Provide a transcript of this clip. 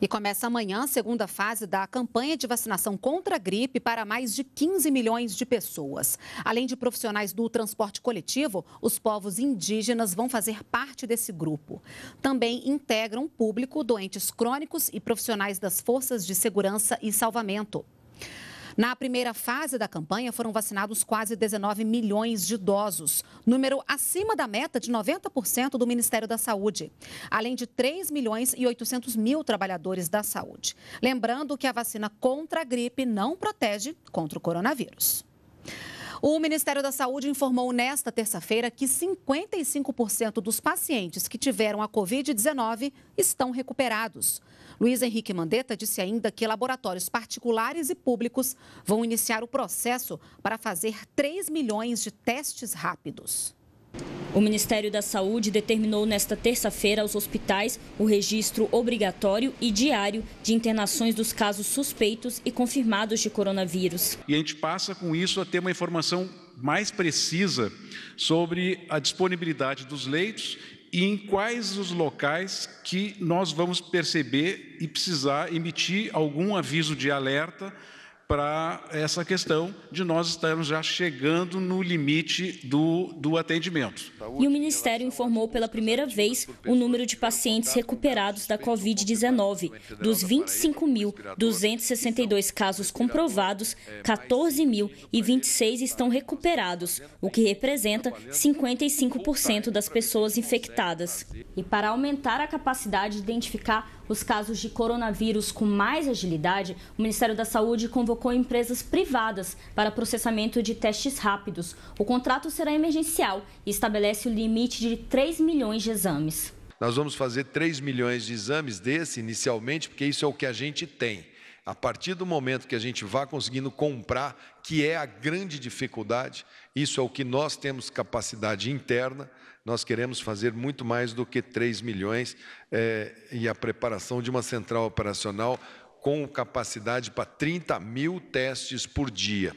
E começa amanhã a segunda fase da campanha de vacinação contra a gripe para mais de 15 milhões de pessoas. Além de profissionais do transporte coletivo, os povos indígenas vão fazer parte desse grupo. Também integram público, doentes crônicos e profissionais das forças de segurança e salvamento. Na primeira fase da campanha, foram vacinados quase 19 milhões de idosos, número acima da meta de 90% do Ministério da Saúde, além de 3 milhões e 800 mil trabalhadores da saúde. Lembrando que a vacina contra a gripe não protege contra o coronavírus. O Ministério da Saúde informou nesta terça-feira que 55% dos pacientes que tiveram a Covid-19 estão recuperados. Luiz Henrique Mandetta disse ainda que laboratórios particulares e públicos vão iniciar o processo para fazer 3 milhões de testes rápidos. O Ministério da Saúde determinou nesta terça-feira aos hospitais o registro obrigatório e diário de internações dos casos suspeitos e confirmados de coronavírus. E a gente passa com isso a ter uma informação mais precisa sobre a disponibilidade dos leitos e em quais os locais que nós vamos perceber e precisar emitir algum aviso de alerta para essa questão de nós estarmos já chegando no limite do, do atendimento. E o Ministério informou pela primeira vez o número de pacientes recuperados da Covid-19. Dos 25.262 casos comprovados, 14.026 estão recuperados, o que representa 55% das pessoas infectadas. E para aumentar a capacidade de identificar os casos de coronavírus com mais agilidade, o Ministério da Saúde convocou convocou empresas privadas para processamento de testes rápidos. O contrato será emergencial e estabelece o limite de 3 milhões de exames. Nós vamos fazer 3 milhões de exames desse inicialmente, porque isso é o que a gente tem. A partir do momento que a gente vá conseguindo comprar, que é a grande dificuldade, isso é o que nós temos capacidade interna, nós queremos fazer muito mais do que 3 milhões é, e a preparação de uma central operacional com capacidade para 30 mil testes por dia.